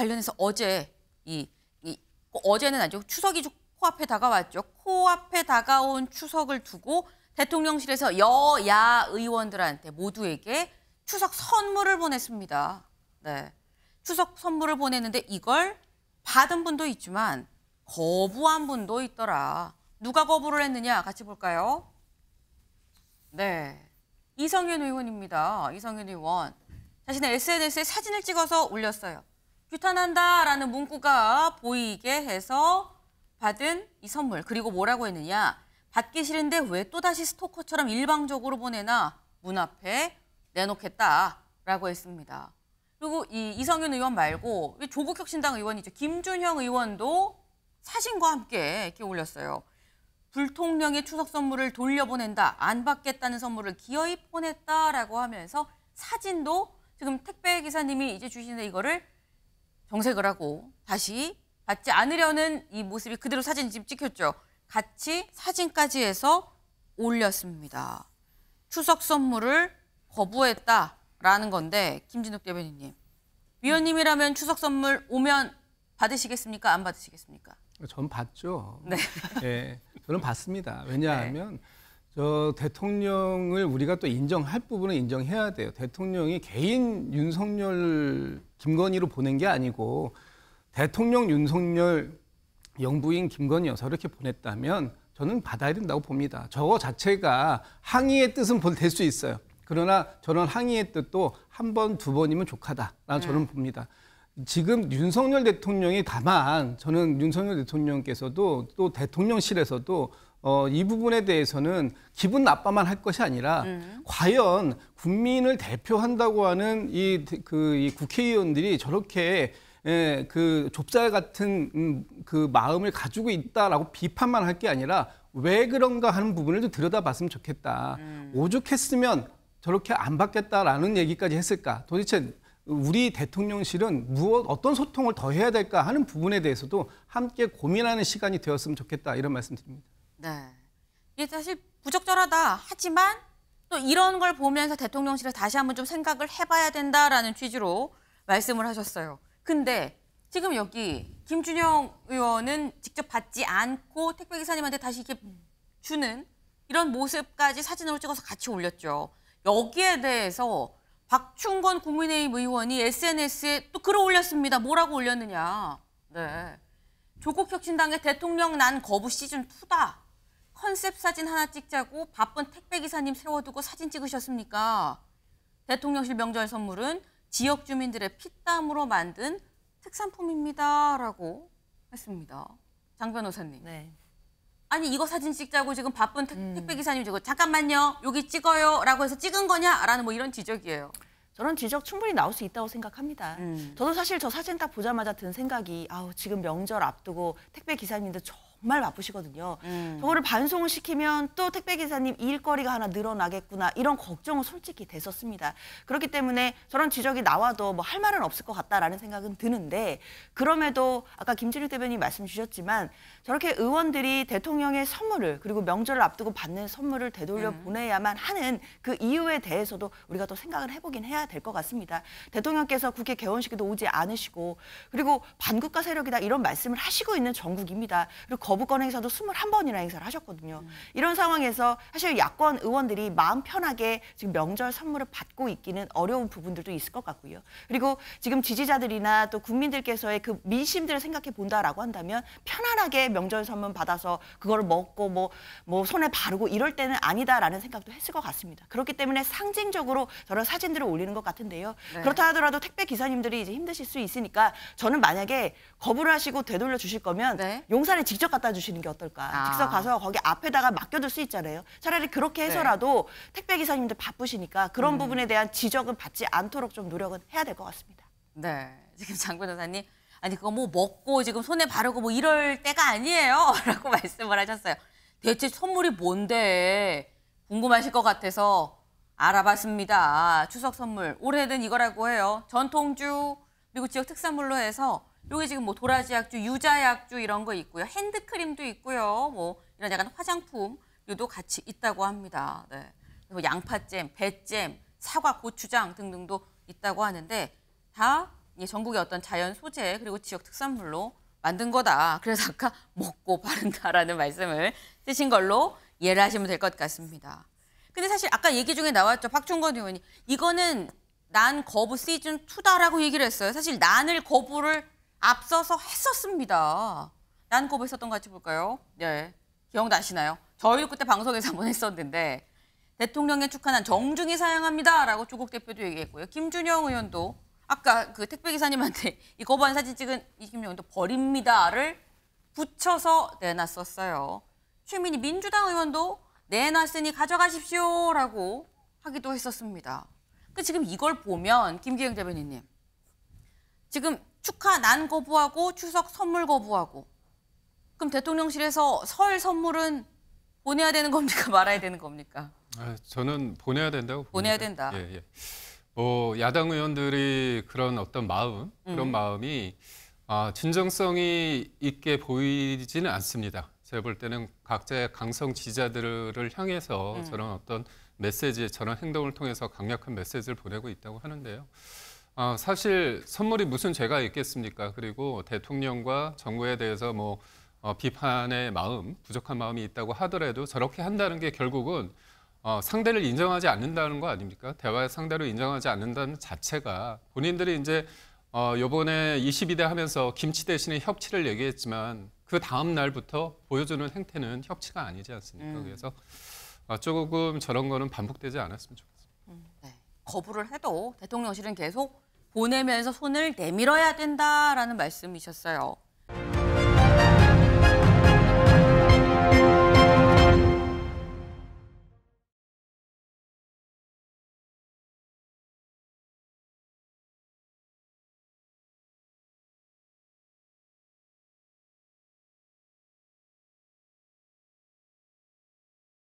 관련해서 어제 이, 이 어제는 아니죠. 추석이 코앞에 다가왔죠. 코앞에 다가온 추석을 두고 대통령실에서 여야 의원들한테 모두에게 추석 선물을 보냈습니다. 네. 추석 선물을 보냈는데 이걸 받은 분도 있지만 거부한 분도 있더라. 누가 거부를 했느냐 같이 볼까요? 네. 이성윤 의원입니다. 이성윤 의원. 자신의 SNS에 사진을 찍어서 올렸어요. 규탄한다라는 문구가 보이게 해서 받은 이 선물 그리고 뭐라고 했느냐 받기 싫은데 왜 또다시 스토커처럼 일방적으로 보내나 문 앞에 내놓겠다라고 했습니다. 그리고 이 이성윤 의원 말고 조국 혁신당 의원이죠 김준형 의원도 사진과 함께 이렇게 올렸어요. 불통령의 추석 선물을 돌려보낸다, 안 받겠다는 선물을 기어이 보냈다라고 하면서 사진도 지금 택배 기사님이 이제 주시는 이거를 정색을 하고 다시 받지 않으려는 이 모습이 그대로 사진 지금 찍혔죠. 같이 사진까지 해서 올렸습니다. 추석 선물을 거부했다라는 건데 김진욱 대변인님. 위원님이라면 추석 선물 오면 받으시겠습니까? 안 받으시겠습니까? 전 받죠. 네. 네 저는 받습니다. 왜냐하면 네. 저 대통령을 우리가 또 인정할 부분은 인정해야 돼요. 대통령이 개인 윤석열 김건희로 보낸 게 아니고 대통령 윤석열 영부인 김건희 여사 이렇게 보냈다면 저는 받아야 된다고 봅니다. 저거 자체가 항의의 뜻은 될 수 있어요. 그러나 저는 항의의 뜻도 한 번, 두 번이면 족하다라는 네. 저는 봅니다. 지금 윤석열 대통령이 다만 저는 윤석열 대통령께서도 또 대통령실에서도 어, 이 부분에 대해서는 기분 나빠만 할 것이 아니라 음. 과연 국민을 대표한다고 하는 이, 그, 이 국회의원들이 저렇게 에그 예, 좁쌀 같은 음, 그 마음을 가지고 있다라고 비판만 할 게 아니라 왜 그런가 하는 부분을 좀 들여다봤으면 좋겠다. 음. 오죽했으면 저렇게 안 받겠다라는 얘기까지 했을까? 도대체 우리 대통령실은 무엇 어떤 소통을 더 해야 될까 하는 부분에 대해서도 함께 고민하는 시간이 되었으면 좋겠다 이런 말씀드립니다. 네. 이게 사실 부적절하다. 하지만 또 이런 걸 보면서 대통령실에서 다시 한번 좀 생각을 해봐야 된다라는 취지로 말씀을 하셨어요. 근데 지금 여기 김준영 의원은 직접 받지 않고 택배 기사님한테 다시 이렇게 음. 주는 이런 모습까지 사진으로 찍어서 같이 올렸죠. 여기에 대해서 박충건 국민의힘 의원이 SNS에 또끌어 올렸습니다. 뭐라고 올렸느냐. 네. 조국 혁신당의 대통령 난 거부 시즌 2다. 컨셉 사진 하나 찍자고 바쁜 택배기사님 세워두고 사진 찍으셨습니까? 대통령실 명절 선물은 지역 주민들의 피땀으로 만든 특산품입니다. 라고 했습니다. 장 변호사님. 네. 아니 이거 사진 찍자고 지금 바쁜 택, 음. 택배기사님 지금 잠깐만요. 여기 찍어요. 라고 해서 찍은 거냐? 라는 뭐 이런 지적이에요. 저런 지적 충분히 나올 수 있다고 생각합니다. 음. 저도 사실 저 사진 딱 보자마자 든 생각이 아우 지금 명절 앞두고 택배 기사님들 정말 바쁘시거든요. 음. 저거를 반송을 시키면 또 택배 기사님 일거리가 하나 늘어나겠구나 이런 걱정은 솔직히 됐었습니다. 그렇기 때문에 저런 지적이 나와도 뭐 할 말은 없을 것 같다라는 생각은 드는데 그럼에도 아까 김진일 대변인 말씀 주셨지만 저렇게 의원들이 대통령의 선물을 그리고 명절을 앞두고 받는 선물을 되돌려 음. 보내야만 하는 그 이유에 대해서도 우리가 또 생각을 해보긴 해야 될 것 같습니다. 대통령께서 국회 개원식에도 오지 않으시고 그리고 반국가 세력이다 이런 말씀을 하시고 있는 정국입니다 그리고 거부권 행사도 21번이나 행사를 하셨거든요. 음. 이런 상황에서 사실 야권 의원들이 마음 편하게 지금 명절 선물을 받고 있기는 어려운 부분들도 있을 것 같고요. 그리고 지금 지지자들이나 또 국민들께서의 그 민심들을 생각해 본다라고 한다면 편안하게 명절 선물 받아서 그걸 먹고 뭐, 뭐 손에 바르고 이럴 때는 아니다라는 생각도 했을 것 같습니다. 그렇기 때문에 상징적으로 저런 사진들을 올리는 것 같은데요. 네. 그렇다 하더라도 택배 기사님들이 이제 힘드실 수 있으니까 저는 만약에 거부를 하시고 되돌려 주실 거면 네. 용산에 직접 갔다 갖다 주시는 게 어떨까. 아. 직접 가서 거기 앞에다가 맡겨둘 수 있잖아요. 차라리 그렇게 네. 해서라도 네. 택배 기사님들 바쁘시니까 그런 음. 부분에 대한 지적은 받지 않도록 좀 노력은 해야 될 것 같습니다. 네, 지금 장 변호사님. 아니 그거 뭐 먹고 지금 손에 바르고 뭐 이럴 때가 아니에요 라고 말씀을 하셨어요 대체 선물이 뭔데 궁금하실 것 같아서 알아봤습니다 추석 선물 올해는 이거라고 해요 전통주 그리 지역 특산물로 해서 요게 지금 뭐 도라지약주, 유자약주 이런 거 있고요. 핸드크림도 있고요. 뭐 이런 약간 화장품류도 같이 있다고 합니다. 네. 그리고 양파잼, 배잼, 사과, 고추장 등등도 있다고 하는데 다 전국의 어떤 자연 소재 그리고 지역 특산물로 만든 거다. 그래서 아까 먹고 바른다라는 말씀을 쓰신 걸로 이해를 하시면 될 것 같습니다. 근데 사실 아까 얘기 중에 나왔죠. 박충건 의원이 이거는 난 거부 시즌 투다라고 얘기를 했어요. 사실 난을 거부를 앞서서 했었습니다. 난거백했던거 같이 볼까요? 네, 기억나시나요? 저희도 그때 방송에서 한 번 했었는데 대통령의 축하는 정중히 사양합니다라고 조국 대표도 얘기했고요. 김준영 의원도 아까 그 택배 기사님한테 이거부한 사진 찍은 이김영도 버립니다를 붙여서 내놨었어요. 최민희 민주당 의원도 내놨으니 가져가십시오라고 하기도 했었습니다. 그 지금 이걸 보면 김기영 대변인님 지금 축하 난 거부하고 추석 선물 거부하고. 그럼 대통령실에서 설 선물은 보내야 되는 겁니까 말아야 되는 겁니까? 아, 저는 보내야 된다고 봅니다. 된다. 예, 예. 뭐 야당 의원들이 그런 어떤 마음, 그런 음. 마음이 아, 진정성이 있게 보이지는 않습니다. 제가 볼 때는 각자의 강성 지자들을 향해서 음. 저런 어떤 메시지, 저런 행동을 통해서 강력한 메시지를 보내고 있다고 하는데요. 아, 사실 선물이 무슨 죄가 있겠습니까? 그리고 대통령과 정부에 대해서 뭐 어, 비판의 마음, 부족한 마음이 있다고 하더라도 저렇게 한다는 게 결국은 어, 상대를 인정하지 않는다는 거 아닙니까? 대화의 상대로 인정하지 않는다는 자체가 본인들이 이제 어, 요번에 22대 하면서 김치 대신에 협치를 얘기했지만 그 다음 날부터 보여주는 행태는 협치가 아니지 않습니까? 음. 그래서 어, 조금 저런 거는 반복되지 않았으면 좋겠습니다. 음, 네. 거부를 해도 대통령실은 계속 보내면서 손을 내밀어야 된다라는 말씀이셨어요.